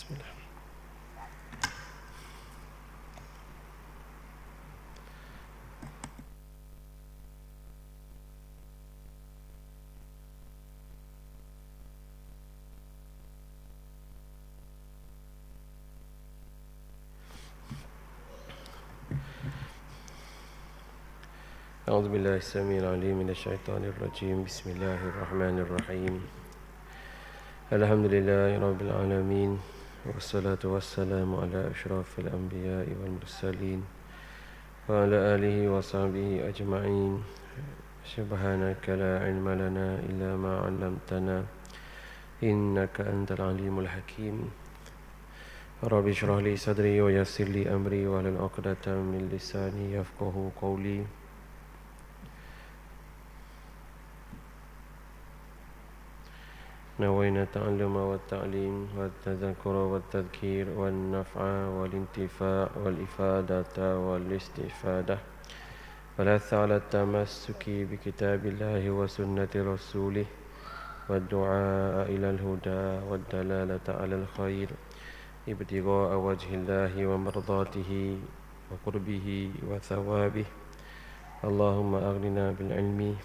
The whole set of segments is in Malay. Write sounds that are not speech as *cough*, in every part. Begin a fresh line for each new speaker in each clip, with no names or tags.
بسم الله أعوذ بالله السميع العليم من الشيطان الرجيم بسم الله الرحمن الرحيم الحمد لله رب العالمين والصلاة والسلام على أشرف الأنبياء والمرسلين وعلى آله وصحبه أجمعين سبحانك لا علم لنا إلا ما علمتنا إنك أنت العليم الحكيم رب اشرح لي صدري ويسر لي أمري وعلى العقدة من لساني يفقه قولي نوينا التعلم والتعليم والتذكر والتذكير والنفع والانتفاع والإفادة والاستفادة ولث على التمسك بكتاب الله وسنة رسوله والدعاء إلى الهدى والدلالة على الخير ابتغاء وجه الله ومرضاته وقربه وثوابه اللهم أغننا بالعلم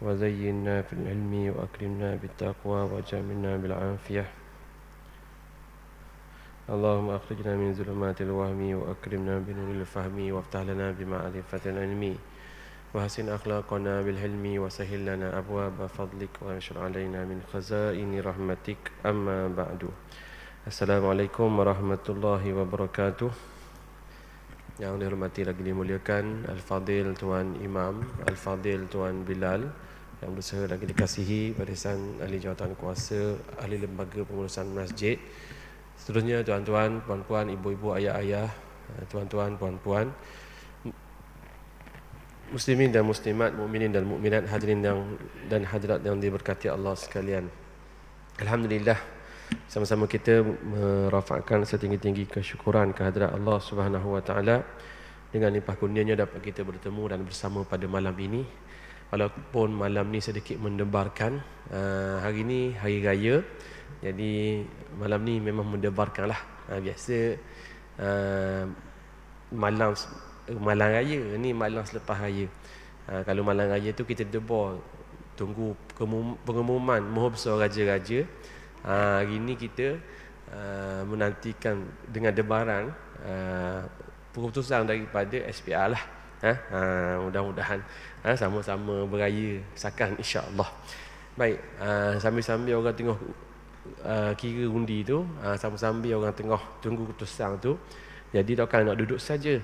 وزينا في العلم وأكرمنا بالتقوى وجاملنا بالعافية اللهم أخرجنا من ظلمات الوهم وأكرمنا بنور الفهم وافتح لنا بمعرفة العلم وحسن أخلاقنا بالعلم وسهل لنا أبواب فضلك وانشر علينا من خزائن رحمتك أما بعد السلام عليكم الله وبركاته yang dihormati lagi dimuliakan Al-Fadil Tuan Imam Al-Fadil Tuan Bilal yang berusaha lagi dikasihi barisan ahli jawatan kuasa ahli lembaga pengurusan masjid seterusnya tuan-tuan, puan-puan, ibu-ibu, ayah-ayah eh, tuan-tuan, puan-puan muslimin dan muslimat, mukminin dan mukminat, hadirin yang dan hadirat yang diberkati Allah sekalian Alhamdulillah sama-sama kita merafakkan setinggi-tinggi kesyukuran kehadirat Allah Subhanahu dengan limpah kurnianya dapat kita bertemu dan bersama pada malam ini walaupun malam ni sedikit mendebarkan uh, hari ni hari raya jadi malam ni memang mendebarkan lah uh, biasa uh, malam malam raya ni malam selepas raya uh, kalau malam raya tu kita debar tunggu pengumuman mohobso raja-raja uh, hari ni kita uh, menantikan dengan debaran uh, keputusan daripada SPR lah ha? Uh, mudah-mudahan ha, sama-sama beraya sakan insyaallah baik ha, sambil-sambil orang tengok Uh, ha, kira undi tu uh, sambil-sambil orang tengok tunggu keputusan tu jadi takkan nak duduk saja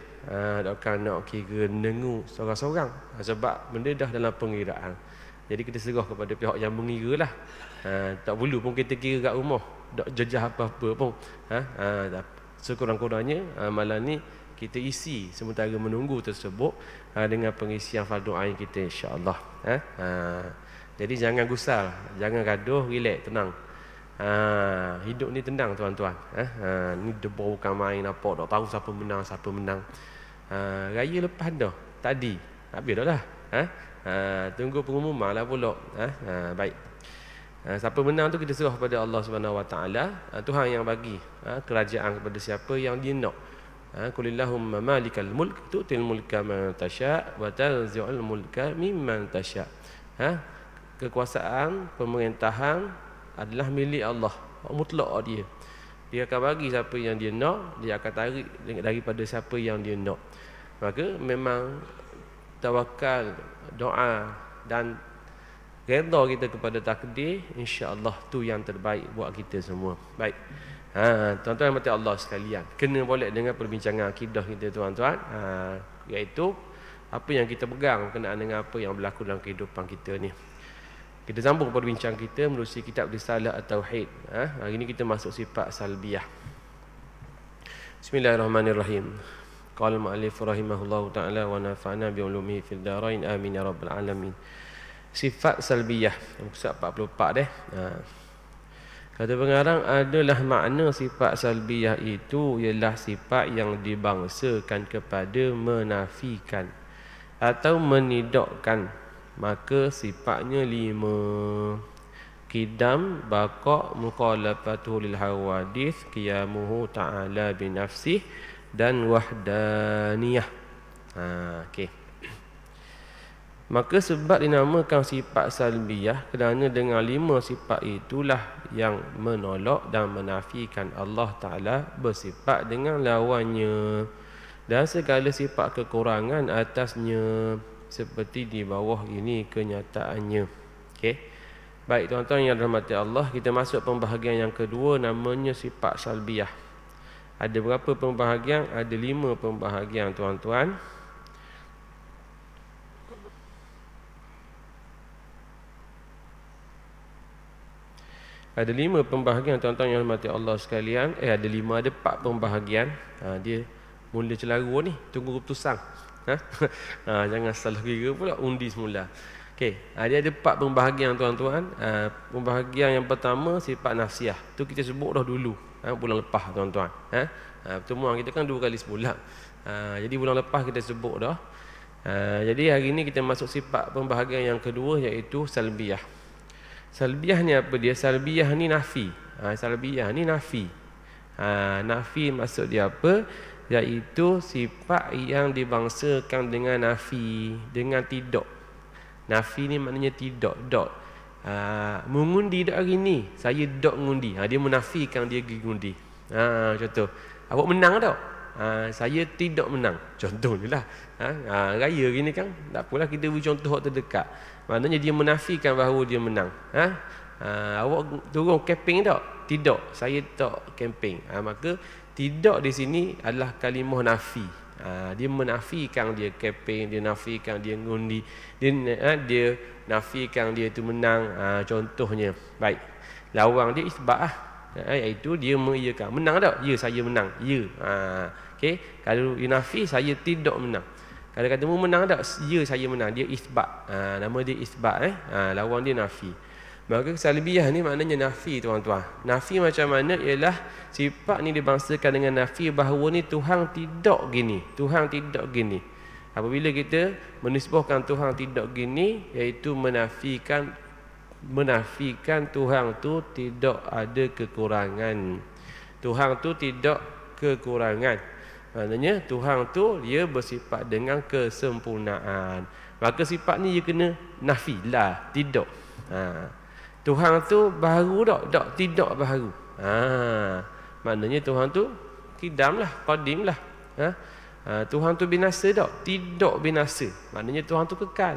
takkan ha, uh, nak kira nunggu seorang-seorang uh, sebab benda dah dalam pengiraan jadi kita serah kepada pihak yang mengira lah uh, tak perlu pun kita kira kat rumah tak jejah apa-apa pun uh, uh, sekurang-kurangnya uh, malam ni kita isi sementara menunggu tersebut ha, dengan pengisian fardu ain kita insyaallah eh ha, jadi jangan gusar jangan gaduh relax tenang ha, hidup ni tenang tuan-tuan eh ha, ni debu bukan main apa dah tahu siapa menang siapa menang ha, raya lepas dah tadi habis dah dah eh ha? ha, tunggu pengumuman lah pula eh ha, baik siapa menang tu kita serah kepada Allah Subhanahu Wa Tuhan yang bagi kerajaan kepada siapa yang dia nak. Kulillahumma ha, malikal mulk tu'til mulka man tasya' wa tanzi'ul mulka mimman tasya'. Ha? Kekuasaan pemerintahan adalah milik Allah. Mutlak dia. Dia akan bagi siapa yang dia nak, dia akan tarik daripada siapa yang dia nak. Maka memang tawakal, doa dan redha kita kepada takdir insya-Allah tu yang terbaik buat kita semua. Baik. Ha, tuan-tuan mati Allah sekalian. Kena boleh dengan perbincangan akidah kita tuan-tuan. Ha, iaitu apa yang kita pegang kena dengan apa yang berlaku dalam kehidupan kita ni. Kita sambung perbincangan kita melalui kitab Risalah At-Tauhid. Ha, hari ini kita masuk sifat salbiah. Bismillahirrahmanirrahim. Qala al-mu'allif ta'ala wa nafa'na bi fil darain amin ya rabbal alamin. Sifat salbiah. Muka 44 deh. Ha. Kata pengarang adalah makna sifat salbiyah itu ialah sifat yang dibangsakan kepada menafikan atau menidokkan. Maka sifatnya lima. Kidam, bakok, mukhalafatuh lil hawadith, qiyamuhu ta'ala binafsih dan wahdaniyah. Ha, okay. Maka sebab dinamakan sifat salbiyah kerana dengan lima sifat itulah yang menolak dan menafikan Allah Ta'ala bersifat dengan lawannya dan segala sifat kekurangan atasnya seperti di bawah ini kenyataannya. Okay. Baik tuan-tuan yang dirahmati Allah, kita masuk pembahagian yang kedua namanya sifat salbiyah. Ada berapa pembahagian? Ada lima pembahagian Tuan-tuan. ada lima pembahagian tuan-tuan yang mati Allah sekalian eh ada lima ada empat pembahagian ha, dia mula celaru ni tunggu keputusan ha? *laughs* ha, jangan salah kira pula undi semula Okey, ha, dia ada empat pembahagian tuan-tuan. Ha, pembahagian yang pertama sifat nasiah. Tu kita sebut dah dulu ha, bulan lepas tuan-tuan. Ha, ha pertemuan kita kan dua kali sebulan. Ha, jadi bulan lepas kita sebut dah. Ha, jadi hari ini kita masuk sifat pembahagian yang kedua iaitu salbiah. Salbiahnya apa dia? Salbiah ni nafi. Ha, salbiah ni nafi. Ha, nafi maksud dia apa? Iaitu sifat yang dibangsakan dengan nafi, dengan tidak. Nafi ni maknanya tidak, dok. Ha, mengundi dok hari ni, saya dok mengundi. Ha, dia menafikan dia pergi mengundi. Ha, contoh, awak menang tak? Ha, saya tidak menang. Contoh ni lah. Ha, ha, raya hari ni kan, tak apalah kita beri contoh terdekat. Maknanya dia menafikan bahawa dia menang. Ha? ha awak turun camping tak? Tidak. Saya tak camping. Ha, maka tidak di sini adalah kalimah nafi. Ha, dia menafikan dia camping, dia nafikan dia ngundi, dia ha, dia nafikan dia itu menang. Ha, contohnya. Baik. Lawang dia isbah ah. Ha, iaitu dia mengiyakan. Menang tak? Ya, saya menang. Ya. Ha, Okey, kalau dia nafi saya tidak menang. Kalau kata mu menang tak? Ya saya menang. Dia isbat. Ha, nama dia isbat eh. Ha, lawan dia nafi. Maka salbiyah ni maknanya nafi tuan-tuan. Nafi macam mana? Ialah sifat ni dibangsakan dengan nafi bahawa ni Tuhan tidak gini. Tuhan tidak gini. Apabila kita menisbahkan Tuhan tidak gini iaitu menafikan menafikan Tuhan tu tidak ada kekurangan. Tuhan tu tidak kekurangan. Maknanya Tuhan tu dia bersifat dengan kesempurnaan. Maka sifat ni dia kena nafi lah, tidak. Ha. Tuhan tu baru dak, dak tidak baru. Ha. Maknanya Tuhan tu kidam lah, qadim lah. Ha. ha. Tuhan tu binasa dak? Tidak binasa. Maknanya Tuhan tu kekal.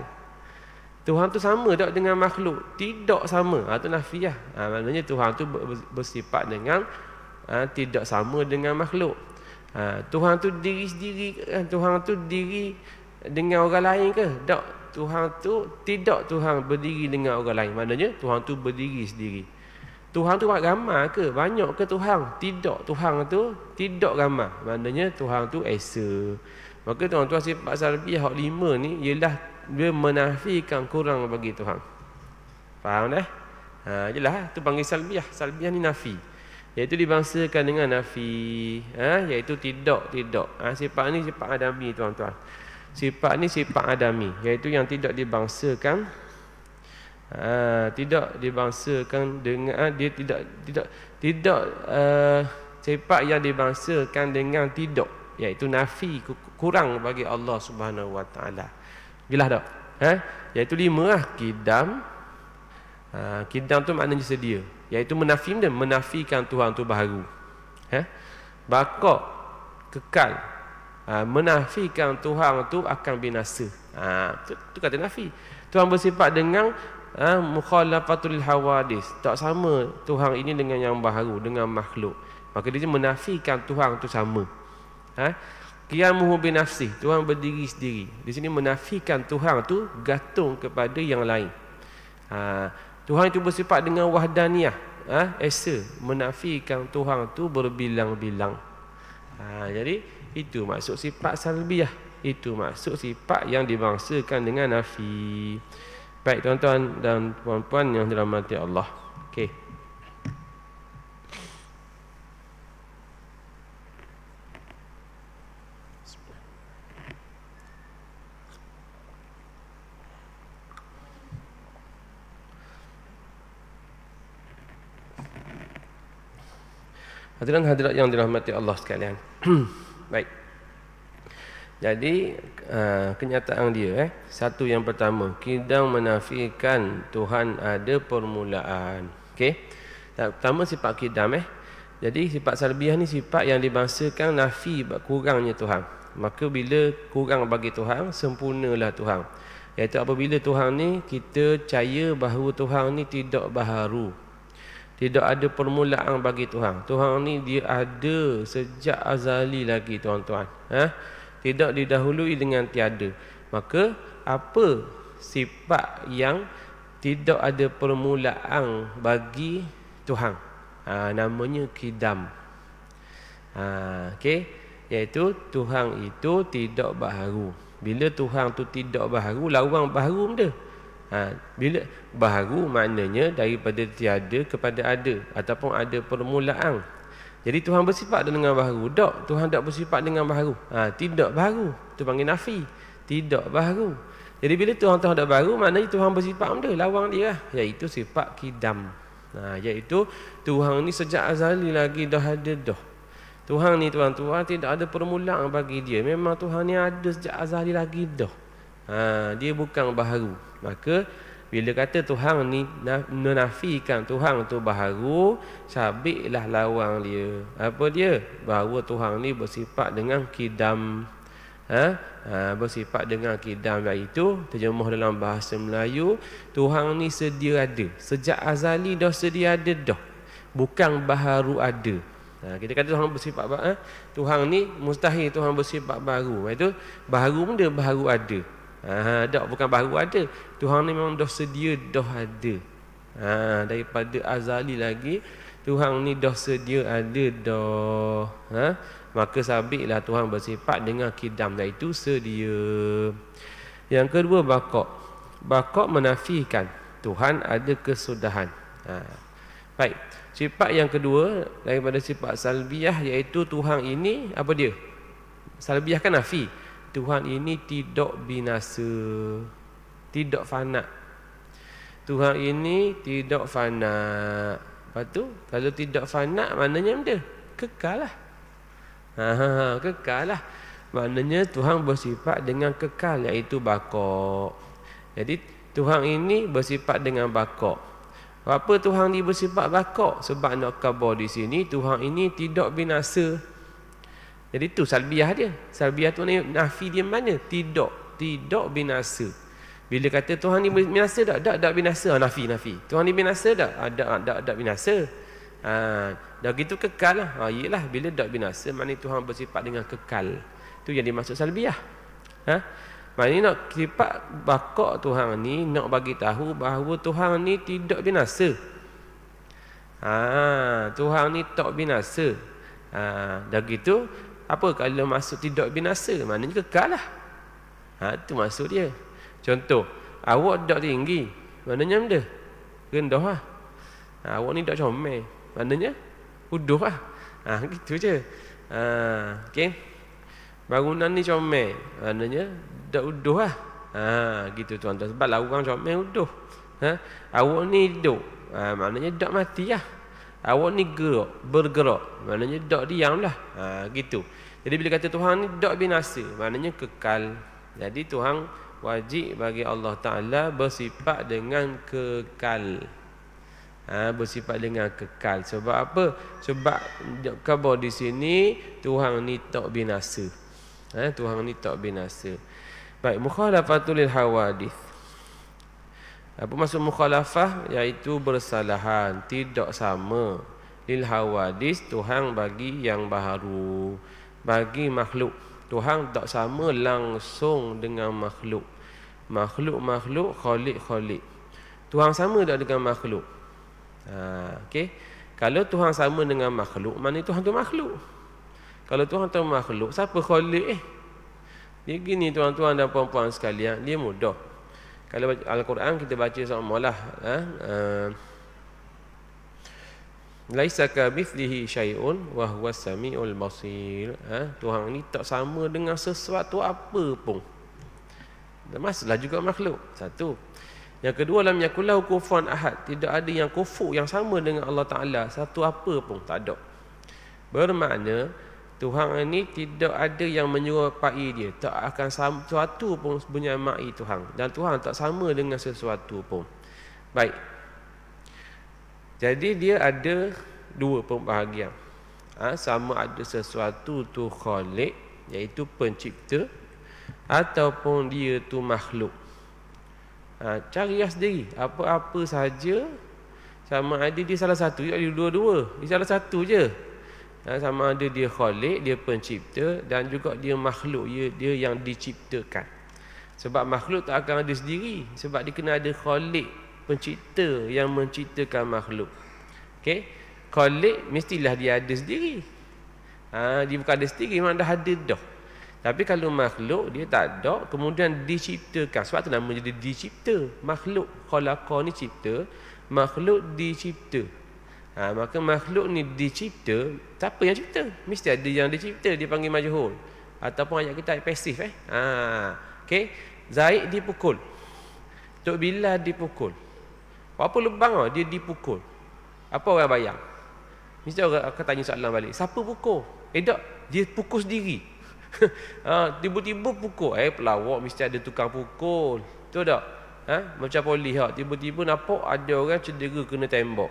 Tuhan tu sama tak dengan makhluk? Tidak sama. Ha, tu nafiah. Ha, maknanya Tuhan tu bersifat dengan ha, tidak sama dengan makhluk ha, Tuhan tu diri sendiri kan? Tuhan tu diri dengan orang lain ke? Tak Tuhan tu tidak Tuhan berdiri dengan orang lain Maknanya Tuhan tu berdiri sendiri Tuhan tu buat ramah ke? Banyak ke Tuhan? Tidak Tuhan tu tidak ramah Maknanya Tuhan tu esa Maka Tuhan tu sifat salbi hak lima ni Ialah dia menafikan kurang bagi Tuhan Faham dah? Ha, jelah tu panggil salbiah Salbiah ni nafi iaitu dibangsakan dengan nafi ha? iaitu tidak tidak ha? sifat ni sifat adami tuan-tuan sifat ni sifat adami iaitu yang tidak dibangsakan ha? tidak dibangsakan dengan ha? dia tidak tidak tidak uh, sifat yang dibangsakan dengan tidak iaitu nafi kurang bagi Allah Subhanahu Wa Taala jelas tak ha iaitu lima lah kidam ha? kidam tu maknanya sedia iaitu menafim dia menafikan Tuhan tu baru ha baka kekal ha, menafikan Tuhan tu akan binasa ha tu, tu kata nafi Tuhan bersifat dengan ha, mukhalafatul hawadis tak sama Tuhan ini dengan yang baru dengan makhluk maka dia menafikan Tuhan tu sama ha Qiyamuhu binafsi Tuhan berdiri sendiri Di sini menafikan Tuhan tu gatung kepada yang lain Haa Tuhan itu bersifat dengan wahdaniyah ha? Esa Menafikan Tuhan itu berbilang-bilang ha, Jadi itu maksud sifat salbiah Itu maksud sifat yang dibangsakan dengan nafi Baik tuan-tuan dan puan-puan yang dalam hati Allah Okay. Hadirin hadirat yang dirahmati Allah sekalian. *clears throat* Baik. Jadi eh, kenyataan dia eh satu yang pertama kidang menafikan Tuhan ada permulaan. Okey. Pertama sifat kidam eh. Jadi sifat salbiah ni sifat yang dibangsakan nafi kurangnya Tuhan. Maka bila kurang bagi Tuhan, sempurnalah Tuhan. Iaitu apabila Tuhan ni kita percaya bahawa Tuhan ni tidak baharu tidak ada permulaan bagi Tuhan. Tuhan ni dia ada sejak azali lagi tuan-tuan. Eh? Tidak didahului dengan tiada. Maka apa sifat yang tidak ada permulaan bagi Tuhan? Ha, namanya kidam. Ha, okay? Iaitu Tuhan itu tidak baharu. Bila Tuhan tu tidak baharu, lawang baharu benda ha, bila baru maknanya daripada tiada kepada ada ataupun ada permulaan jadi Tuhan bersifat dengan baru tak Tuhan tak bersifat dengan baru ha, tidak baru itu panggil nafi tidak baru jadi bila Tuhan tahu tak baru maknanya Tuhan bersifat benda lawang dia lah iaitu sifat kidam ha, iaitu Tuhan ni sejak azali lagi dah ada dah Tuhan ni tuan-tuan tidak ada permulaan bagi dia. Memang Tuhan ni ada sejak azali lagi dah. Ha, dia bukan baru. Maka bila kata Tuhan ni menafikan Tuhan tu baharu sabiklah lawang dia. Apa dia? Bahawa Tuhan ni bersifat dengan kidam. Ha? ha bersifat dengan kidam itu. terjemah dalam bahasa Melayu Tuhan ni sedia ada. Sejak azali dah sedia ada dah. Bukan baharu ada. Ha, kita kata Tuhan bersifat ha? Tuhan ni mustahil Tuhan bersifat baru. Itu pun benda baharu ada. Ha, tak, bukan baru ada. Tuhan ni memang dah sedia, dah ada. Ha, daripada azali lagi, Tuhan ni dah sedia, ada, dah. Ha? Maka sabitlah Tuhan bersifat dengan kidam dan itu sedia. Yang kedua, bakok. Bakok menafikan Tuhan ada kesudahan. Ha. Baik, sifat yang kedua daripada sifat salbiah iaitu Tuhan ini, apa dia? Salbiah kan nafi. Tuhan ini tidak binasa tidak fana Tuhan ini tidak fana lepas tu kalau tidak fana maknanya benda kekal lah ha, ha, ha, kekal lah maknanya Tuhan bersifat dengan kekal iaitu bakok jadi Tuhan ini bersifat dengan bakok apa Tuhan ini bersifat bakok sebab nak kabar di sini Tuhan ini tidak binasa jadi tu salbiah dia. Salbiah tu ni nafi dia mana? Tidak. Tidak binasa. Bila kata Tuhan ni binasa tak? Tak, tak binasa. Ha, nafi, nafi. Tuhan ni binasa tak? Ha, tak, tak, tak binasa. Ha, dah gitu kekal lah. Ha, yelah, bila tak binasa, mana Tuhan bersifat dengan kekal. Tu yang dimaksud salbiah. Ha? mana nak sifat bakok Tuhan ni, nak bagi tahu bahawa Tuhan ni tidak binasa. Ha, Tuhan ni tak binasa. Ha, dah gitu, apa kalau masuk tidak binasa maknanya kekal lah ha, itu maksud dia contoh awak tidak tinggi maknanya benda rendah lah ha, awak ni tidak comel maknanya huduh lah ha, gitu je ha, okay. bangunan ni comel maknanya tidak huduh lah ha, gitu tuan-tuan sebab lah orang comel huduh ha, awak ni hidup ha, maknanya tidak mati lah Awak ni gerak, bergerak. Maknanya dok diam lah. Ha, gitu. Jadi bila kata Tuhan ni dak binasa, maknanya kekal. Jadi Tuhan wajib bagi Allah Taala bersifat dengan kekal. Ha, bersifat dengan kekal. Sebab apa? Sebab kabar di sini Tuhan ni tak binasa. Ha, Tuhan ni tak binasa. Baik, mukhalafatul hawadith. Apa maksud mukhalafah? Iaitu bersalahan, tidak sama. Lil hawadis Tuhan bagi yang baharu bagi makhluk Tuhan tak sama langsung dengan makhluk makhluk-makhluk khalik-khalik Tuhan sama tak dengan makhluk ha, okay? kalau Tuhan sama dengan makhluk mana Tuhan tu makhluk kalau Tuhan tu makhluk siapa khalik eh dia gini tuan-tuan dan puan-puan sekalian dia mudah kalau Al-Quran kita baca sama lah ha? Uh, laisa ka mithlihi syai'un wa huwa samiul basir ha? Tuhan ni tak sama dengan sesuatu apa pun dan juga makhluk satu yang kedua lam yakulahu kufuan ahad tidak ada yang kufu yang sama dengan Allah Taala satu apa pun tak ada bermakna Tuhan ini tidak ada yang menyerupai dia tak akan sesuatu pun menyamai Tuhan dan Tuhan tak sama dengan sesuatu pun baik jadi dia ada dua pembahagian. Ha, sama ada sesuatu tu khalik iaitu pencipta ataupun dia tu makhluk. Ha, cari lah sendiri apa-apa saja sama ada dia salah satu dia dua-dua dia salah satu je ha, sama ada dia khalik dia pencipta dan juga dia makhluk dia, ya, dia yang diciptakan sebab makhluk tak akan ada sendiri sebab dia kena ada khalik pencipta yang menciptakan makhluk. Okey. Khalik mestilah dia ada sendiri. Ha, dia bukan ada sendiri, memang dah ada dah. Tapi kalau makhluk dia tak ada, kemudian diciptakan. Sebab tu nama dia dicipta. Makhluk khalaqa ni cipta, makhluk dicipta. Ha, maka makhluk ni dicipta, siapa yang cipta? Mesti ada yang dicipta, dia panggil majhul. Ataupun ayat kita pasif eh. Ha, okay. Zaid dipukul. Tok Bilal dipukul. Apa lebang ah dia dipukul. Apa orang bayang? Mesti orang akan tanya soalan balik. Siapa pukul? Eh tak, dia pukul sendiri. ha, *laughs* tiba-tiba pukul. Eh pelawak mesti ada tukang pukul. Tahu tak? Ha? Macam polis ha? Tiba-tiba nampak ada orang cedera kena tembok.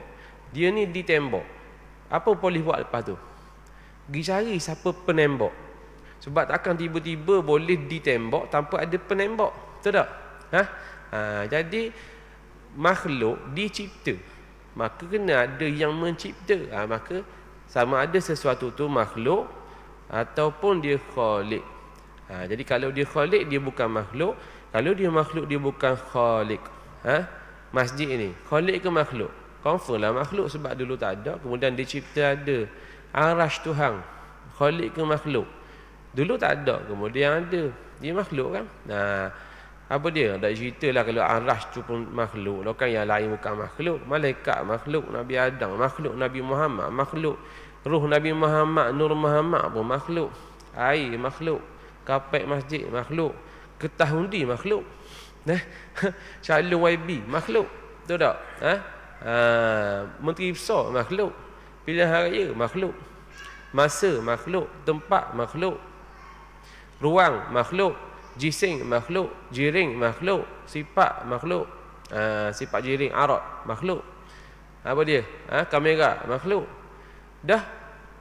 Dia ni ditembok. Apa polis buat lepas tu? Pergi cari siapa penembok. Sebab takkan tiba-tiba boleh ditembok tanpa ada penembok. Tahu tak? Ha? Ha, jadi, makhluk dicipta maka kena ada yang mencipta ha, maka sama ada sesuatu tu makhluk ataupun dia khalik ha, ah, jadi kalau dia khalik dia bukan makhluk kalau dia makhluk dia bukan khalik ha, masjid ni khalik ke makhluk confirm lah makhluk sebab dulu tak ada kemudian dicipta ada aras Tuhan khalik ke makhluk dulu tak ada kemudian ada dia makhluk kan nah ha, apa dia tak cerita lah kalau arash tu pun makhluk lah kan yang lain bukan makhluk malaikat makhluk Nabi Adam makhluk Nabi Muhammad makhluk ruh Nabi Muhammad Nur Muhammad pun makhluk air makhluk kapek masjid makhluk ketah undi makhluk *laughs* eh *laughs* calon YB makhluk tu tak eh ha? menteri besar makhluk pilihan raya makhluk masa makhluk tempat makhluk ruang makhluk jising makhluk jiring makhluk sifat makhluk ha, sifat jiring arat makhluk apa dia ha, kamera makhluk dah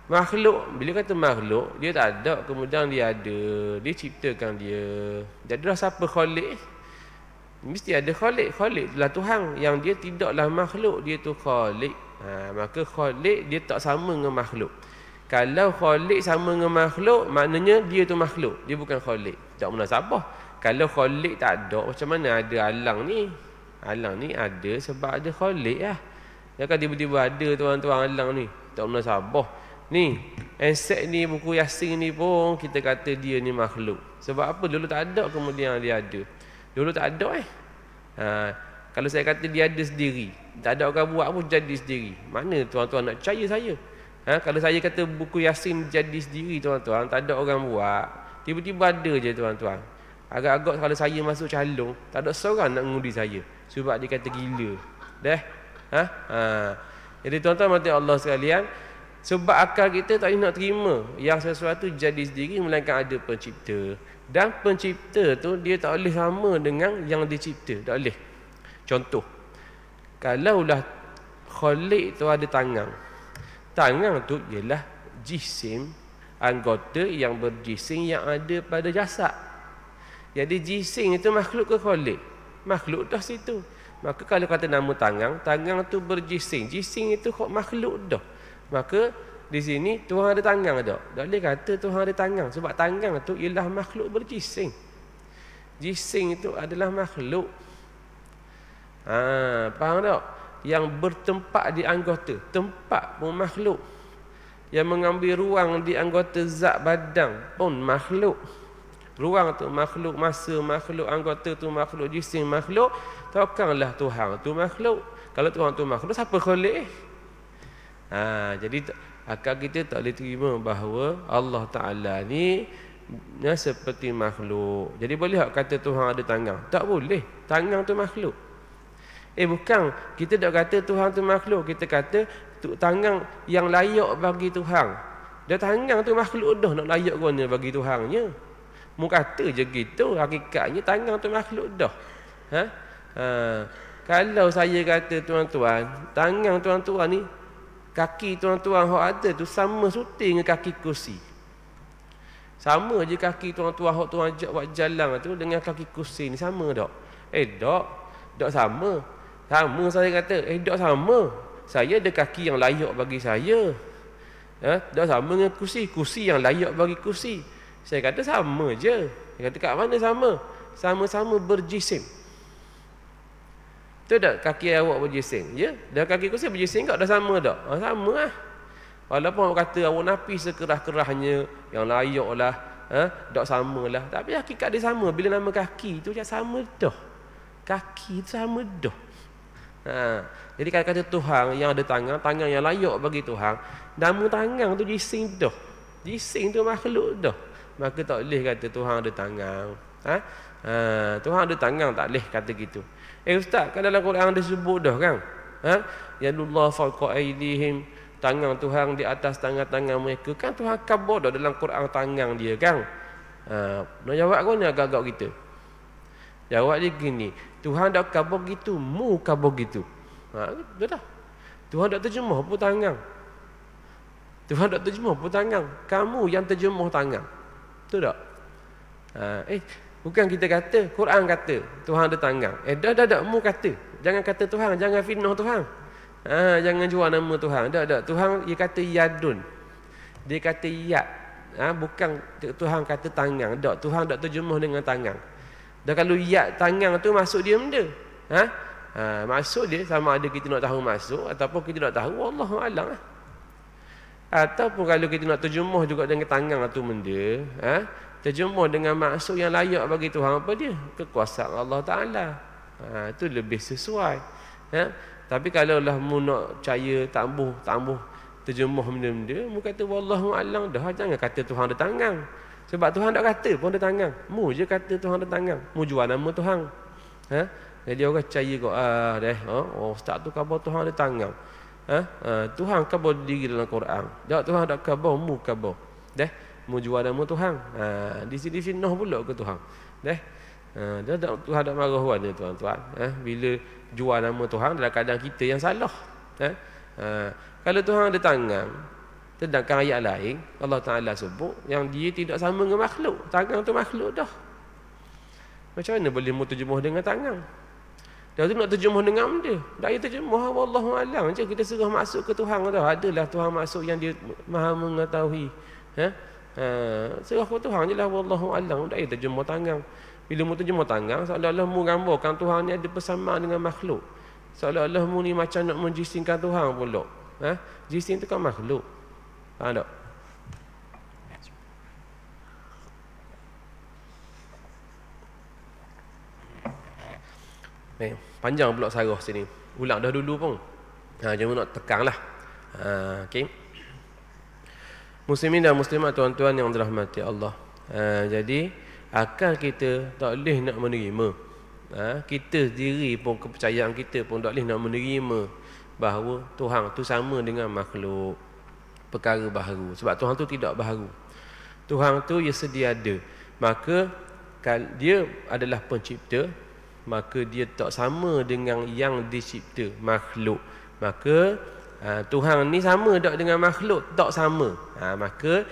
makhluk bila kata makhluk dia tak ada kemudian dia ada dia ciptakan dia jadi dah siapa khalik mesti ada khalik khalik adalah Tuhan yang dia tidaklah makhluk dia tu khalik ha, maka khalik dia tak sama dengan makhluk kalau khalik sama dengan makhluk, maknanya dia tu makhluk. Dia bukan khalik. Tak munasabah. Kalau khalik tak ada, macam mana ada alang ni? Alang ni ada sebab ada khalik lah. Jangan tiba-tiba ada tuan-tuan alang ni. Tak munasabah. Ni, insek ni, buku yasin ni pun kita kata dia ni makhluk. Sebab apa? Dulu tak ada kemudian dia ada. Dulu tak ada eh. Ha, kalau saya kata dia ada sendiri. Tak ada orang buat pun jadi sendiri. Mana tuan-tuan nak percaya saya? Ha, kalau saya kata buku Yasin jadi sendiri tuan-tuan, tak ada orang buat. Tiba-tiba ada je tuan-tuan. Agak-agak kalau saya masuk calung, tak ada seorang nak ngudi saya. Sebab dia kata gila. Dah? Ha? ha. Jadi tuan-tuan mati Allah sekalian. Sebab akal kita tak nak terima yang sesuatu jadi sendiri melainkan ada pencipta. Dan pencipta tu dia tak boleh sama dengan yang dicipta. Tak boleh. Contoh. Kalaulah khalik tu ada tangan. Tangan tu ialah jisim anggota yang berjising yang ada pada jasad. Jadi jising itu makhluk ke kholik? Makhluk dah situ. Maka kalau kata nama tangan, tangan tu berjising. Jising itu kok makhluk dah. Maka di sini Tuhan ada tangan tak? Tak boleh kata Tuhan ada tangan sebab tangan tu ialah makhluk berjising. Jising itu adalah makhluk. Ah, ha, faham tak? yang bertempat di anggota tempat pun makhluk yang mengambil ruang di anggota zat badan pun makhluk ruang tu makhluk masa makhluk anggota tu makhluk jisim makhluk takkanlah Tuhan tu makhluk kalau Tuhan tu makhluk siapa khalik ha, jadi akal kita tak boleh terima bahawa Allah Ta'ala ni ya, seperti makhluk jadi boleh tak kata Tuhan ada tangan tak boleh tangan tu makhluk Eh bukan, kita tak kata Tuhan tu makhluk, kita kata tu tangan yang layak bagi Tuhan. Dia tangan tu makhluk dah nak layak guna bagi Tuhannya. Mu kata je gitu, hakikatnya tangan tu makhluk dah. Ha? ha. Kalau saya kata tuan-tuan, tangan tuan-tuan ni kaki tuan-tuan hok ada tu sama suting dengan kaki kursi. Sama je kaki tuan-tuan hok tuan ajak buat jalan tu dengan kaki kursi ni sama dak? Eh dak. Dak sama. Sama saya kata, eh tak sama. Saya ada kaki yang layak bagi saya. Eh, ha? tak sama dengan kursi. Kursi yang layak bagi kursi. Saya kata sama je. Dia kata kat mana sama? Sama-sama berjisim. Betul tak kaki awak berjisim? Ya? Dah kaki kursi berjisim kau dah sama tak? Ha, sama lah. Walaupun awak kata awak napi sekerah-kerahnya yang layak lah. Eh, ha? Tak sama lah. Tapi hakikat dia sama. Bila nama kaki tu macam sama dah. Kaki tu sama dah. Ha. Jadi kalau kata Tuhan yang ada tangan, tangan yang layak bagi Tuhan, namun tangan tu jising dah. Jising tu makhluk dah. Maka tak boleh kata Tuhan ada tangan. Ha? ha. Tuhan ada tangan tak boleh kata gitu. Eh ustaz, kan dalam Quran dia sebut dah kan? Ha? Ya Allah fawqa aidihim tangan Tuhan di atas tangan-tangan mereka kan Tuhan kabur dah dalam Quran tangan dia kan ha, nak jawab kau ni agak-agak kita jawab dia gini Tuhan dah kabur gitu, mu kabur gitu. Ha, betul dah. Tuhan dah terjemah pun tangan. Tuhan dah terjemah pun tangan. Kamu yang terjemah tangan. Betul tak? Ha, eh, bukan kita kata, Quran kata Tuhan ada tangan. Eh, dah, dah, dah, mu kata. Jangan kata Tuhan, jangan fitnah Tuhan. Ha, jangan jual nama Tuhan. Dah dah. Tuhan, dia kata yadun. Dia kata yad. Ha, bukan Tuhan kata tangan. Dah, Tuhan tak terjemah dengan tangan. Dan kalau yat tangan tu masuk dia benda. Ha? ha? masuk dia sama ada kita nak tahu masuk ataupun kita nak tahu Allah alam. Ataupun kalau kita nak terjemuh juga dengan tangan tu benda, ha? terjemuh dengan maksud yang layak bagi Tuhan apa dia? Kekuasaan Allah Taala. Ha, itu lebih sesuai. Ha? Tapi kalau Allah mu nak percaya tambuh, tambuh terjemuh benda-benda, mu kata wallahu alam dah jangan kata Tuhan ada tangan. Sebab Tuhan tak kata pun ada tangan. Mu je kata Tuhan ada tangan. Mu jual nama Tuhan. Ha? Jadi orang percaya kau ah deh. Oh, oh, ustaz tu khabar Tuhan ada tangan. Ha? ha? Tuhan khabar diri dalam Quran. Jawab Tuhan tak khabar mu khabar. Deh. Mu jual nama Tuhan. Ha? di sini finnah pula ke Tuhan. Deh. Ha? dia tak Tuhan tak marah wan dia tuhan tuan Ha? bila jual nama Tuhan dalam keadaan kita yang salah. Ha? ha? kalau Tuhan ada tangan, Sedangkan ayat lain Allah Ta'ala sebut Yang dia tidak sama dengan makhluk Tangan tu makhluk dah Macam mana boleh mu terjemuh dengan tangan Dia tu nak terjemuh dengan benda Dah ia terjemuh Wallahualam Macam Kita suruh masuk ke Tuhan tau. Adalah Tuhan masuk yang dia Maha mengetahui ha? Ha, Suruh ke Tuhan je lah Wallahualam Dia ia terjemuh tangan Bila mu terjemuh tangan Seolah-olah mu gambarkan Tuhan ni ada persamaan dengan makhluk Seolah-olah mu ni macam nak menjisinkan Tuhan pula ha? jisink tu kan makhluk Faham Eh, panjang pula sarah sini. Ulang dah dulu pun. Ha, ah, jangan nak tekang lah. Ha, ah, okay. Muslimin dan muslimat tuan-tuan yang dirahmati Allah. Ha, jadi, akal kita tak boleh nak menerima. Ha, kita sendiri pun kepercayaan kita pun tak boleh nak menerima bahawa Tuhan tu sama dengan makhluk perkara baharu sebab Tuhan tu tidak baharu Tuhan tu ia sedia ada maka dia adalah pencipta maka dia tak sama dengan yang dicipta makhluk maka ha, Tuhan ni sama tak dengan makhluk tak sama ha, maka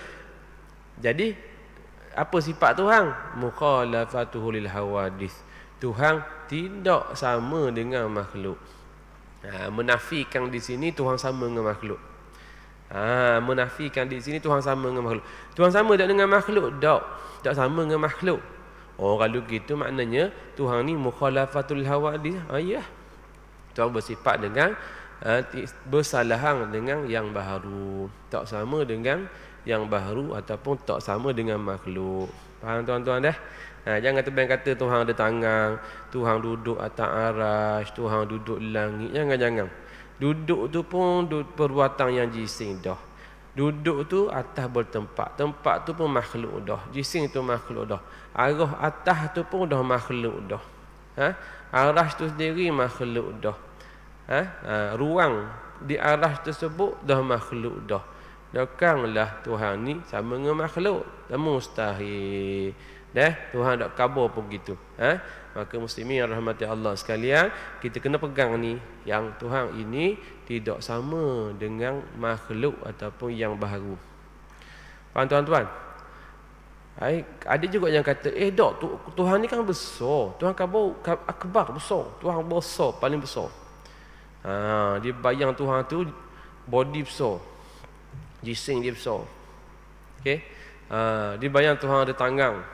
jadi apa sifat Tuhan mukhalafatuhu lil Hawadis. Tuhan tidak sama dengan makhluk ha, menafikan di sini Tuhan sama dengan makhluk Ah, ha, menafikan di sini Tuhan sama dengan makhluk. Tuhan sama tak dengan makhluk? Tak. Tak sama dengan makhluk. Oh, kalau gitu maknanya Tuhan ni mukhalafatul hawadis. Ah, ha, ya. Tuhan bersifat dengan ha, bersalahan dengan yang baru. Tak sama dengan yang baru ataupun tak sama dengan makhluk. Faham tuan-tuan dah? Ha, jangan terbang kata Tuhan ada tangan, Tuhan duduk atas arash, Tuhan duduk langit. Jangan-jangan. Duduk tu pun perbuatan yang jising dah. Duduk tu atas bertempat. Tempat tu pun makhluk dah. Jising tu makhluk dah. Arah atas tu pun dah makhluk dah. Ha? Arah tu sendiri makhluk dah. Ha? Ha? Ruang di arah tersebut dah makhluk dah. Dekanglah Tuhan ni sama dengan makhluk. Tak mustahil. Dah Tuhan tak kabur pun begitu. Ha? maka muslimin yang rahmati Allah sekalian kita kena pegang ni yang Tuhan ini tidak sama dengan makhluk ataupun yang baharu tuan-tuan ada juga yang kata, eh dok, Tuhan ni kan besar. Tuhan kabur, kan akbar besar. Tuhan besar, paling besar. Ha, dia bayang Tuhan tu, body besar. Jising dia besar. Okay? Ha, dia bayang Tuhan ada tangan.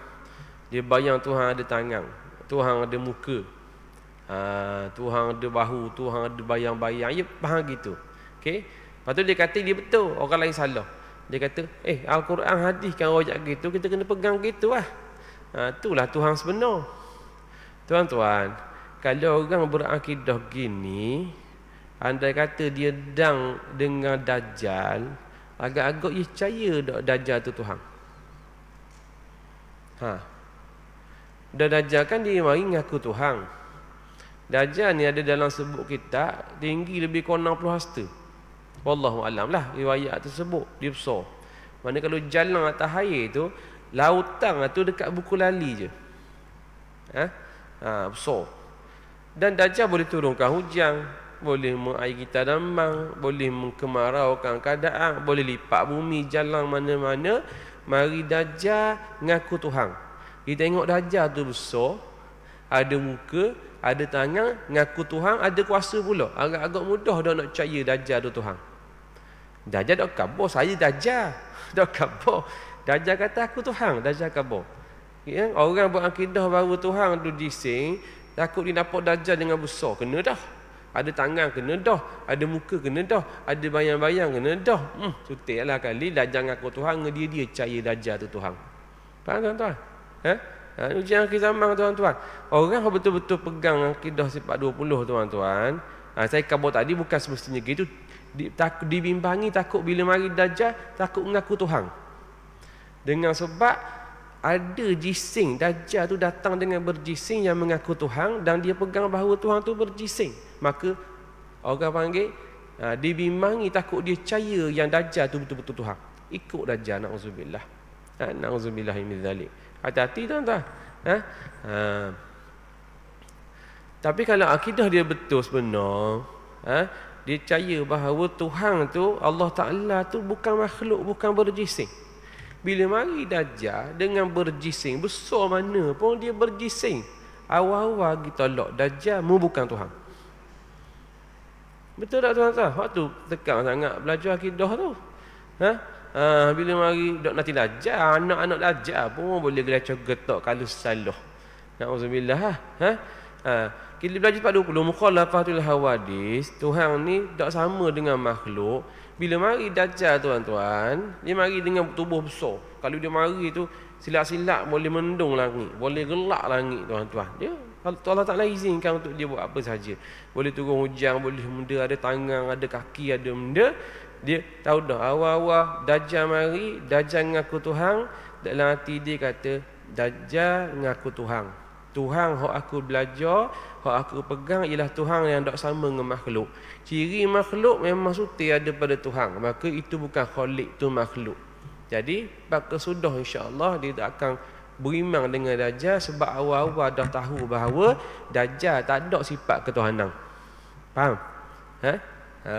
Dia bayang Tuhan ada tangan. Tuhan ada muka ha, Tuhan ada bahu Tuhan ada bayang-bayang Ya faham gitu okay? Lepas tu dia kata dia betul Orang lain salah Dia kata Eh Al-Quran hadis kan rojak gitu Kita kena pegang gitu lah ha, Itulah Tuhan sebenar Tuan-tuan Kalau orang berakidah gini anda kata dia dang dengan dajal, Agak-agak dia percaya dajjal tu Tuhan Haa dan Dajjal kan dia mari mengaku Tuhan Dajjal ni ada dalam sebut kita Tinggi lebih kurang 60 hasta Wallahualam lah Riwayat tersebut Dia besar Mana kalau jalan atas air tu Lautan lah tu dekat buku lali je Ah, ha? ha, besar Dan Dajjal boleh turunkan hujan Boleh mengairi tanaman Boleh mengkemaraukan keadaan Boleh lipat bumi jalan mana-mana Mari Dajjal Ngaku Tuhan kita tengok Dajjal tu besar, ada muka, ada tangan, ngaku Tuhan, ada kuasa pula. Agak-agak mudah dah nak percaya Dajjal tu Tuhan. Dajjal dok kabur, saya Dajjal. *laughs* dok kabur. Dajjal kata aku Tuhan, Dajjal kabur. Ya? Orang buat akidah baru Tuhan tu dising, takut dia nampak Dajjal dengan besar, kena dah. Ada tangan kena dah, ada muka kena dah, ada bayang-bayang kena dah. Hmm, sutiklah kali Dajjal ngaku Tuhan, dia-dia percaya Dajjal tu Tuhan. Faham tuan-tuan? Ha? Ha, ujian akhir zaman tuan-tuan. Orang yang betul-betul pegang akidah sifat 20 tuan-tuan. Ha, saya kabur tadi bukan semestinya gitu. Di, tak, dibimbangi takut bila mari dajjal takut mengaku Tuhan. Dengan sebab ada jising dajjal tu datang dengan berjising yang mengaku Tuhan dan dia pegang bahawa Tuhan tu berjising. Maka orang panggil ha, dibimbangi takut dia percaya yang dajjal tu betul-betul Tuhan. Ikut dajjal nauzubillah. Ha, nauzubillah min zalik. Hati-hati tuan-tuan. Ha? Ha. Tapi kalau akidah dia betul sebenar, ha? dia percaya bahawa Tuhan tu, Allah Ta'ala tu bukan makhluk, bukan berjising. Bila mari Dajjal dengan berjising, besar mana pun dia berjising. Awal-awal kita tolak Dajjal, mu bukan Tuhan. Betul tak tuan-tuan? Waktu tekan sangat belajar akidah tu. Ha? Uh, bila mari dok nanti lajar anak-anak lajar pun boleh gelacak getok kalau salah. Nauzubillah ha. Ha. Ha. Kita belajar pada dulu muka lafatul hawadis Tuhan ni tak sama dengan makhluk Bila mari dajjal tuan-tuan Dia mari dengan tubuh besar Kalau dia mari tu silap-silap boleh mendung langit Boleh gelak langit tuan-tuan Dia kalau Allah Ta'ala izinkan untuk dia buat apa saja Boleh turun hujan, boleh benda Ada tangan, ada kaki, ada benda dia tahu dah awal-awal dajjal mari dajjal mengaku Tuhan dalam hati dia kata dajjal mengaku Tuhan Tuhan hak aku belajar hak aku pegang ialah Tuhan yang tak sama dengan makhluk ciri makhluk memang sutih ada pada Tuhan maka itu bukan khalik tu makhluk jadi pak bakal Insya Allah dia tak akan berimang dengan Dajjal sebab awal-awal dah tahu bahawa Dajjal tak ada sifat ketuhanan. Faham? Ha? Ha.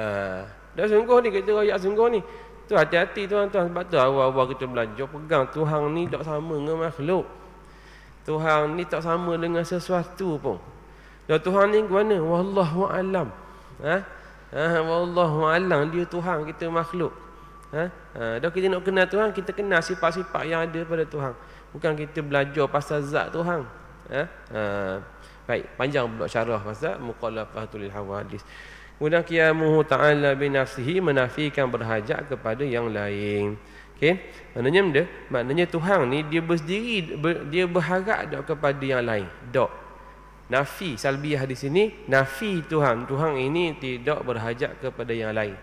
Dah sungguh ni kita royak sungguh ni. Tu hati-hati tuan-tuan sebab tu awal-awal kita belajar pegang Tuhan ni tak sama dengan makhluk. Tuhan ni tak sama dengan sesuatu pun. Dan Tuhan ni ke mana? Wallahu alam. Ha? ha? Wallahu alam dia Tuhan kita makhluk. Ha? ha? Dan kita nak kenal Tuhan, kita kenal sifat-sifat yang ada pada Tuhan. Bukan kita belajar pasal zat Tuhan. Ha? ha? Baik, panjang pula syarah pasal muqallafatul hawadis. Wala qiyamuhu ta'ala binafsihi menafikan berhajat kepada yang lain. Okey. Maknanya benda, maknanya Tuhan ni dia bersendiri dia berharap dak kepada yang lain. Dak. Nafi salbiah di sini, nafi Tuhan. Tuhan ini tidak berhajat kepada yang lain.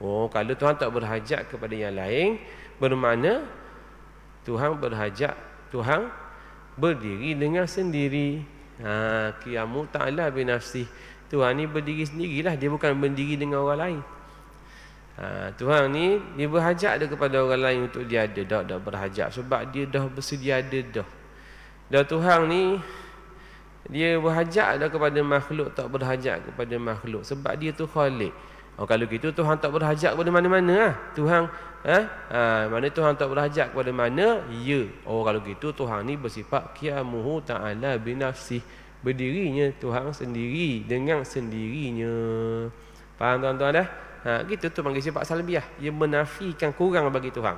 Oh, kalau Tuhan tak berhajat kepada yang lain, bermakna Tuhan berhajat, Tuhan berdiri dengan sendiri. Ha, qiyamu ta'ala binafsihi. Tuhan ni berdiri sendirilah dia bukan berdiri dengan orang lain ha, Tuhan ni dia berhajat dia kepada orang lain untuk dia ada dah, dah berhajat sebab dia dah bersedia ada dah dan Tuhan ni dia berhajat dah kepada makhluk tak berhajat kepada makhluk sebab dia tu khalik Oh kalau gitu Tuhan tak berhajat kepada mana-mana lah. Tuhan eh? ha, mana Tuhan tak berhajat kepada mana? Ya. Oh kalau gitu Tuhan ni bersifat qiyamuhu ta'ala binafsihi berdirinya Tuhan sendiri dengan sendirinya. Faham tuan-tuan dah? Eh? Ha, gitu tu panggil sifat salbiah. Ia menafikan kurang bagi Tuhan.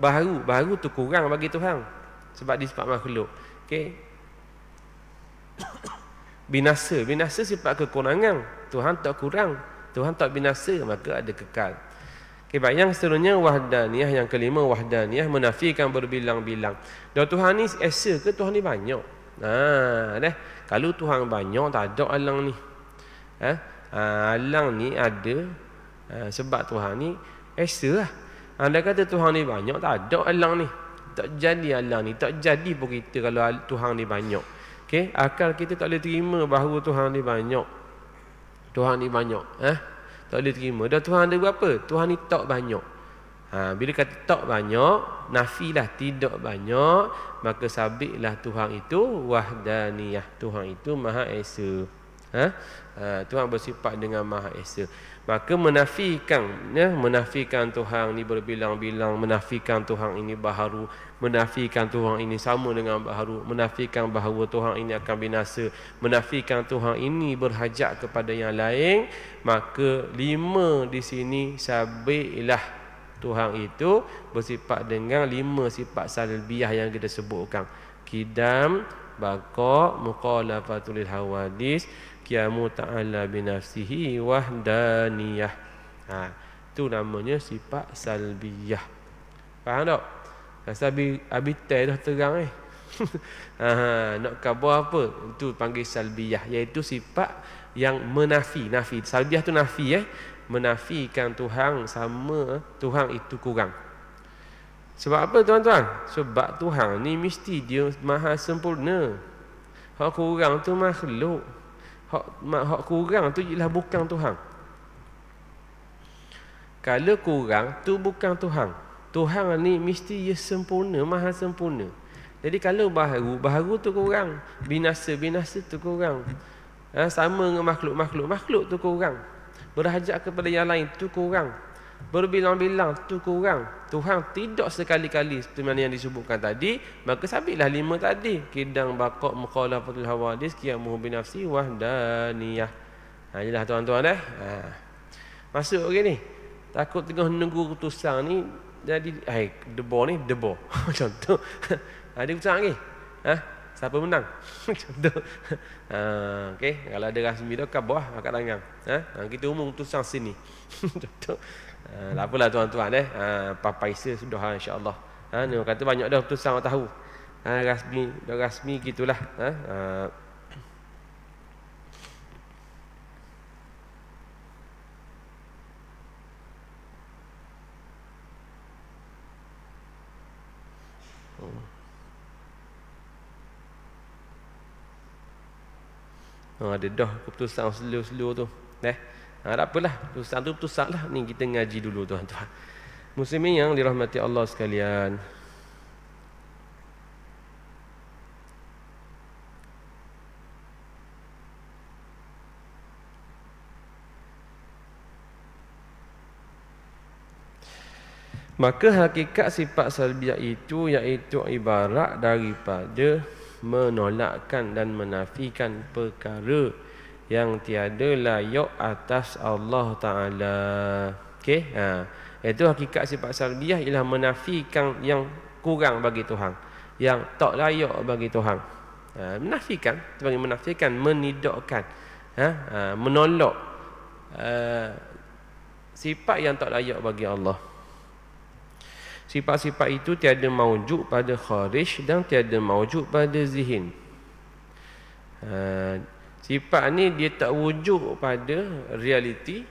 Baru, baru tu kurang bagi Tuhan. Sebab dia sifat makhluk. Okay. *coughs* Binasa. Binasa sifat kekurangan. Tuhan tak kurang. Tuhan tak binasa, maka ada kekal. Okay, baik. Yang seterusnya, wahdaniyah. Yang kelima, wahdaniyah. Menafikan berbilang-bilang. Dan Tuhan ni esa ke? Tuhan ni banyak. Nah, ha, deh. Kalau Tuhan banyak tak ada alang ni. Eh? alang ni ada sebab Tuhan ni esa Anda lah. kata Tuhan ni banyak tak ada alang ni. Tak jadi alang ni, tak jadi pun kita kalau Tuhan ni banyak. Okey, akal kita tak boleh terima bahawa Tuhan ni banyak. Tuhan ni banyak, eh? Tak boleh terima. Dah Tuhan ada berapa? Tuhan ni tak banyak. Ha, bila kata tak banyak, nafilah tidak banyak, maka sabitlah Tuhan itu wahdaniyah. Tuhan itu Maha Esa. Ha? ha Tuhan bersifat dengan Maha Esa. Maka menafikan, ya, menafikan Tuhan ini berbilang-bilang, menafikan Tuhan ini baharu, menafikan Tuhan ini sama dengan baharu, menafikan bahawa Tuhan ini akan binasa, menafikan Tuhan ini berhajat kepada yang lain, maka lima di sini sabilah Tuhan itu bersifat dengan lima sifat salbiah yang kita sebutkan kidam baqa muqalafatul hawadis qiyamu ta'ala binafsihi wahdaniyah ha tu namanya sifat salbiah faham tak rasa abi abi dah terang eh *laughs* ha nak kabar apa itu panggil salbiah iaitu sifat yang menafi nafi salbiah tu nafi eh menafikan Tuhan sama Tuhan itu kurang. Sebab apa tuan-tuan? Sebab Tuhan ni mesti dia maha sempurna. Hak kurang tu makhluk. Hak hak kurang tu ialah bukan Tuhan. Kalau kurang tu bukan Tuhan. Tuhan ni mesti dia sempurna, maha sempurna. Jadi kalau baharu, baharu tu kurang. Binasa, binasa tu kurang. Ha, sama dengan makhluk-makhluk, makhluk tu kurang. Berhajat kepada yang lain tu kurang. Berbilang-bilang tu kurang. Tuhan tidak sekali-kali seperti mana yang disebutkan tadi, maka sabitlah lima tadi. Kidang baqa' muqalafatul hawadis qiyamu bi nafsi wahdaniyah. Ha jelah tuan-tuan eh. Ha. Masuk okey ni. Takut tengah nunggu keputusan ni jadi eh debor ni debor. Contoh. Ada keputusan lagi. Ha? siapa menang contoh uh, okey kalau ada rasmi tu kabuh angkat tangan eh uh, kita umum *laughs* tu sang sini contoh uh, apa lah tuan-tuan eh uh, ha, papa isa sudah uh, insyaallah ha uh, ni kata banyak dah tu sang tahu ha rasmi dah rasmi gitulah ha uh, Ha ada dah keputusan slow-slow tu. Eh. Ha tak apalah, keputusan tu keputusan lah. Ni kita ngaji dulu tuan-tuan. Muslimin yang dirahmati Allah sekalian. Maka hakikat sifat salbiah itu iaitu ibarat daripada menolakkan dan menafikan perkara yang tiada layak atas Allah Ta'ala. Okey? Ha. Itu hakikat sifat salbiah ialah menafikan yang kurang bagi Tuhan. Yang tak layak bagi Tuhan. Ha. Menafikan. Kita panggil menafikan. Menidokkan. Ha. ha. Menolak. Ha. Sifat yang tak layak bagi Allah. Sifat-sifat itu tiada maujud pada kharij dan tiada maujud pada zihin. Ha, sifat ni dia tak wujud pada realiti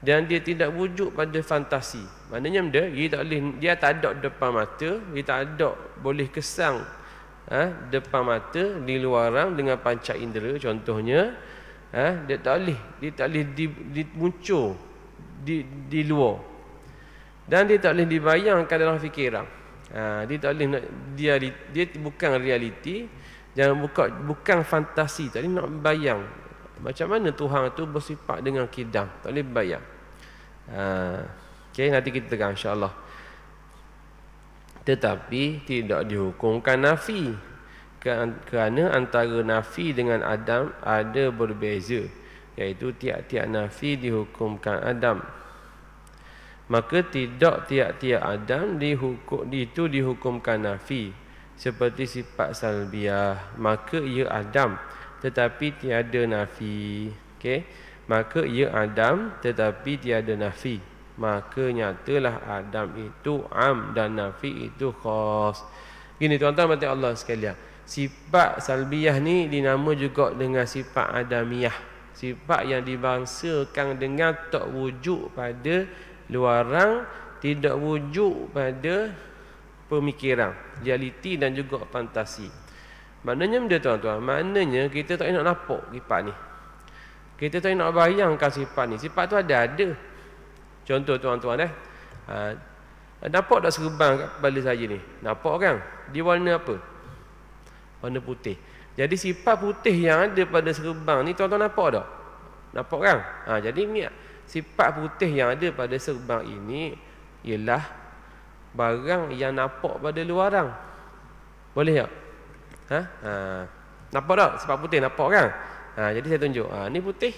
dan dia tidak wujud pada fantasi. Maknanya benda dia tak boleh dia tak ada depan mata, dia tak ada boleh kesang ha, depan mata di luaran dengan panca indera contohnya ha, dia tak boleh dia tak boleh di, di, muncul di, di luar dan dia tak boleh dibayangkan dalam fikiran ha, dia tak boleh dia, dia bukan realiti jangan buka bukan fantasi Tadi nak bayang macam mana Tuhan tu bersifat dengan kidang tak boleh bayang ha, okay, nanti kita insya Allah. tetapi tidak dihukumkan nafi kerana antara nafi dengan Adam ada berbeza iaitu tiap-tiap nafi dihukumkan Adam maka tidak tiap-tiap Adam dihukum itu dihukumkan nafi seperti sifat salbiah maka ia Adam tetapi tiada nafi okey maka ia Adam tetapi tiada nafi maka nyatalah Adam itu am dan nafi itu khas gini tuan-tuan mati Allah sekalian sifat salbiah ni dinama juga dengan sifat adamiah sifat yang dibangsakan dengan tak wujud pada luaran tidak wujud pada pemikiran, realiti dan juga fantasi. Maknanya benda tuan-tuan, maknanya kita tak nak nampak kipas ni. Kita tak nak bayangkan sifat ni. Sifat tu ada ada. Contoh tuan-tuan eh. Ha, nampak tak serban kat kepala saya ni? Nampak kan? Dia warna apa? Warna putih. Jadi sifat putih yang ada pada serban ni tuan-tuan nampak tak? Nampak kan? Ha, jadi ni sifat putih yang ada pada serbang ini ialah barang yang nampak pada luaran boleh tak ha? ha nampak tak sifat putih nampak kan ha jadi saya tunjuk ha ni putih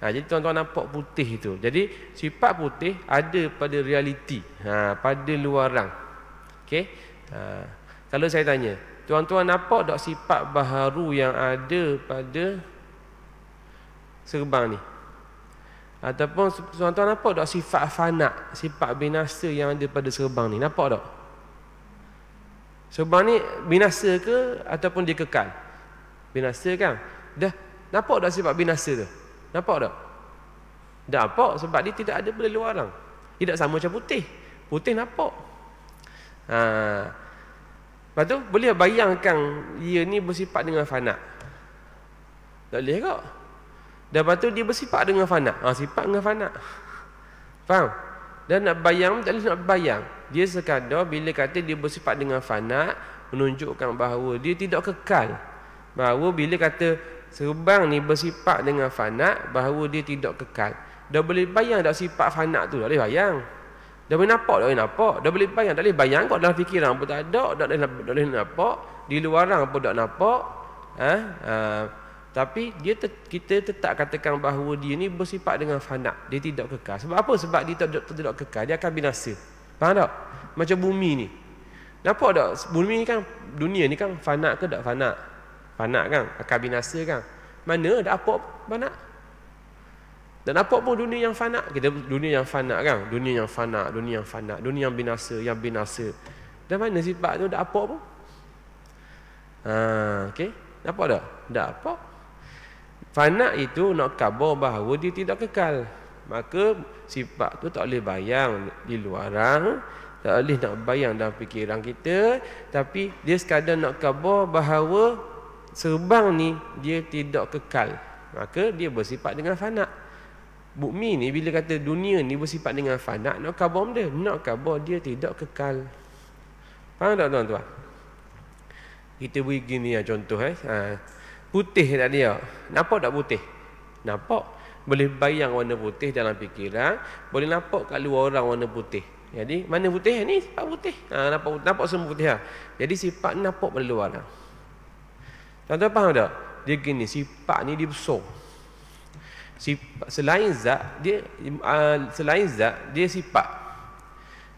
ha jadi tuan-tuan nampak putih itu jadi sifat putih ada pada realiti ha pada luaran Okay? ha kalau saya tanya tuan-tuan nampak tak sifat baharu yang ada pada serbang ni Ataupun tuan-tuan nampak tak sifat fana, sifat binasa yang ada pada serbang ni? Nampak tak? Serbang ni binasa ke ataupun dia kekal? Binasa kan? Dah nampak tak sifat binasa tu? Nampak tak? Dah apa? sebab dia tidak ada pada luar orang. Tidak sama macam putih. Putih nampak. Ha. Lepas tu boleh bayangkan ia ni bersifat dengan fana. Tak boleh kok. Dan lepas tu dia bersifat dengan fana. Ha, sifat dengan fana. Faham? Dan nak bayang, tak boleh nak bayang. Dia sekadar bila kata dia bersifat dengan fana, menunjukkan bahawa dia tidak kekal. Bahawa bila kata serbang ni bersifat dengan fana, bahawa dia tidak kekal. Dah boleh bayang dah sifat fana tu? Tak boleh bayang. Dah boleh nampak, dah boleh nampak. Dah boleh bayang, tak boleh bayang Kau dalam fikiran pun tak ada. dah boleh nampak. Di luaran pun tak nampak. Ha? Ha? tapi dia te, kita tetap katakan bahawa dia ni bersifat dengan fana dia tidak kekal sebab apa sebab dia tidak tidak kekal dia akan binasa faham tak macam bumi ni nampak tak bumi ni kan dunia ni kan fana ke tak fana fana kan akan binasa kan mana ada apa fana dan apa pun dunia yang fana kita dunia yang fana kan dunia yang fana dunia yang fana dunia yang binasa yang binasa dan mana sifat tu ada apa pun ha okey nampak tak dak apa Fana itu nak kabar bahawa dia tidak kekal. Maka sifat tu tak boleh bayang di luaran, tak boleh nak bayang dalam fikiran kita, tapi dia sekadar nak kabar bahawa serbang ni dia tidak kekal. Maka dia bersifat dengan fana. Bumi ni bila kata dunia ni bersifat dengan fana, nak kabar benda, nak kabar dia tidak kekal. Faham tak tuan-tuan? Kita beri gini ya contoh eh. Ha. Putih tak dia? Nampak tak putih? Nampak. Boleh bayang warna putih dalam fikiran. Boleh nampak kat luar orang warna putih. Jadi, mana putih? Ni sifat putih. Ha, nampak, nampak semua putih. Ha? Jadi, sifat ni nampak pada luar. Ha? Tuan-tuan faham tak? Dia gini, sifat ni dia besar. Sifat, selain zat, dia uh, selain zat, dia sifat.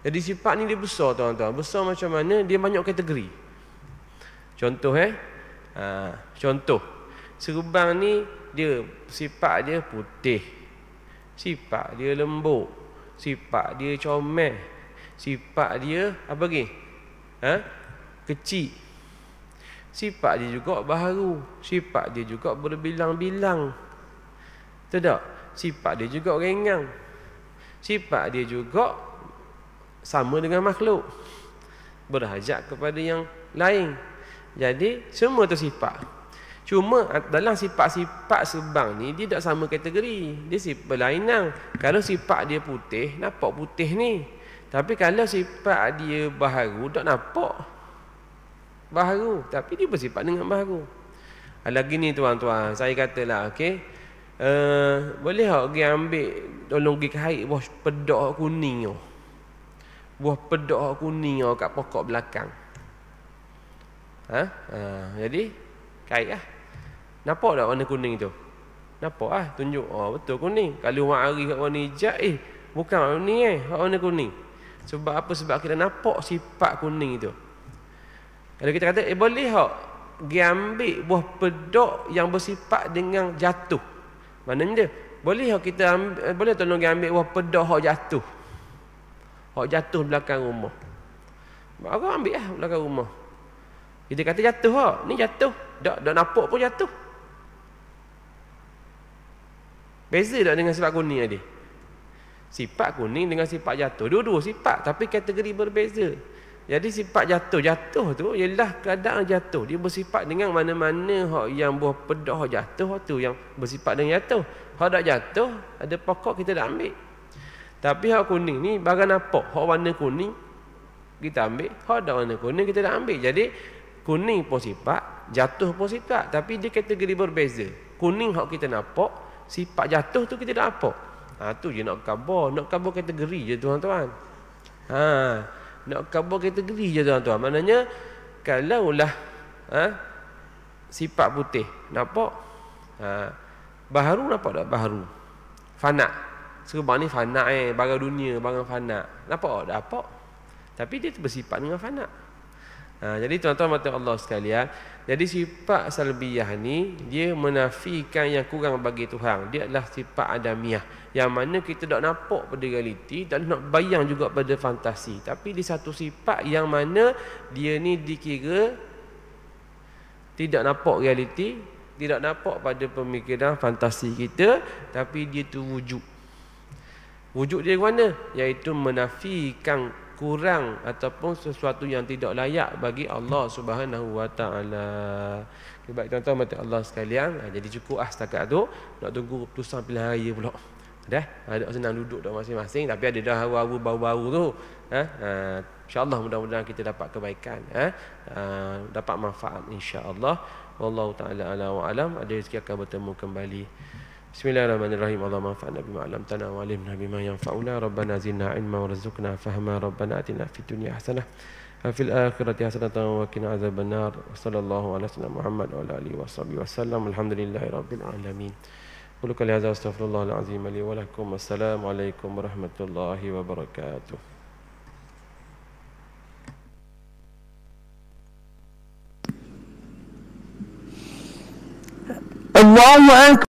Jadi, sifat ni dia besar, tuan-tuan. Besar macam mana? Dia banyak kategori. Contoh, eh? Ha, contoh Serbang ni dia sifat dia putih Sifat dia lembut Sifat dia comel Sifat dia apa lagi? Ha? Kecil Sifat dia juga baru, Sifat dia juga berbilang-bilang Betul tak? Sifat dia juga ringan Sifat dia juga sama dengan makhluk Berhajat kepada yang lain jadi semua tu sifat. Cuma dalam sifat-sifat sebang ni dia tak sama kategori. Dia sifat berlainan. Kalau sifat dia putih, nampak putih ni. Tapi kalau sifat dia baharu, tak nampak baharu. Tapi dia bersifat dengan baharu. Ah, lagi ni tuan-tuan, saya katalah, okay. Uh, eh, boleh tak pergi ambil, tolong pergi kait buah pedok kuning tu. Buah pedok kuning tu kat pokok belakang ha? Ha, jadi kait lah nampak tak warna kuning tu nampak lah tunjuk oh, betul kuning kalau orang Ari kat warna hijau eh bukan warna ni eh warna kuning sebab apa sebab kita nampak sifat kuning tu kalau kita kata eh boleh tak dia ambil buah pedok yang bersifat dengan jatuh maknanya dia boleh tak kita ambil, eh, boleh tolong dia ambil buah pedok yang jatuh yang jatuh belakang rumah Baru ambil lah belakang rumah kita kata jatuh ha. Ni jatuh. Dak dak nampak pun jatuh. Beza tak dengan sifat kuning tadi? Sifat kuning dengan sifat jatuh. Dua-dua sifat tapi kategori berbeza. Jadi sifat jatuh, jatuh tu ialah keadaan jatuh. Dia bersifat dengan mana-mana hak yang buah pedah jatuh tu yang bersifat dengan jatuh. Hak dak jatuh, ada pokok kita dak ambil. Tapi hak kuning ni barang nampak, hak warna kuning kita ambil, hak dak warna kuning kita dak ambil. Jadi kuning pun sifat jatuh pun sifat tapi dia kategori berbeza kuning hak kita nampak sifat jatuh tu kita tak nampak ha tu je nak kabur, nak kabur kategori je tuan-tuan ha nak kabur kategori je tuan-tuan maknanya kalaulah ha sifat putih nampak ha baharu nampak tak baharu fana sebab ni fana eh barang dunia barang fana nampak tak nampak tapi dia bersifat dengan fana Ha, jadi tuan-tuan mati Allah sekalian. Jadi sifat salbiyah ni dia menafikan yang kurang bagi Tuhan. Dia adalah sifat adamiah yang mana kita tak nampak pada realiti dan nak bayang juga pada fantasi. Tapi di satu sifat yang mana dia ni dikira tidak nampak realiti, tidak nampak pada pemikiran fantasi kita tapi dia tu wujud. Wujud dia ke mana? Yaitu menafikan kurang ataupun sesuatu yang tidak layak bagi Allah Subhanahu Wa Taala. Okay, baik tuan-tuan mati Allah sekalian. Ha, jadi cukup ah setakat tu nak tunggu putusan pilihan raya pula. Dah. Ha, ada senang duduk dah masing-masing tapi ada dah hawa-hawa bau-bau tu. Ha, ha insya-Allah mudah-mudahan kita dapat kebaikan, ha, ha dapat manfaat insya-Allah. Wallahu taala ala wa alam. Ada rezeki akan bertemu kembali. بسم الله الرحمن الرحيم اللهم انفعنا بما علمتنا وعلمنا بما ينفعنا ربنا زدنا علما ورزقنا فهما ربنا اتنا في الدنيا حسنه وفي الآخرة حسنة وقنا عذاب النار وصلى الله على سيدنا محمد وعلى آله وصحبه وسلم الحمد لله رب العالمين قل قولي هذا استغفر الله العظيم لي ولكم السلام عليكم ورحمة الله وبركاته الله أكبر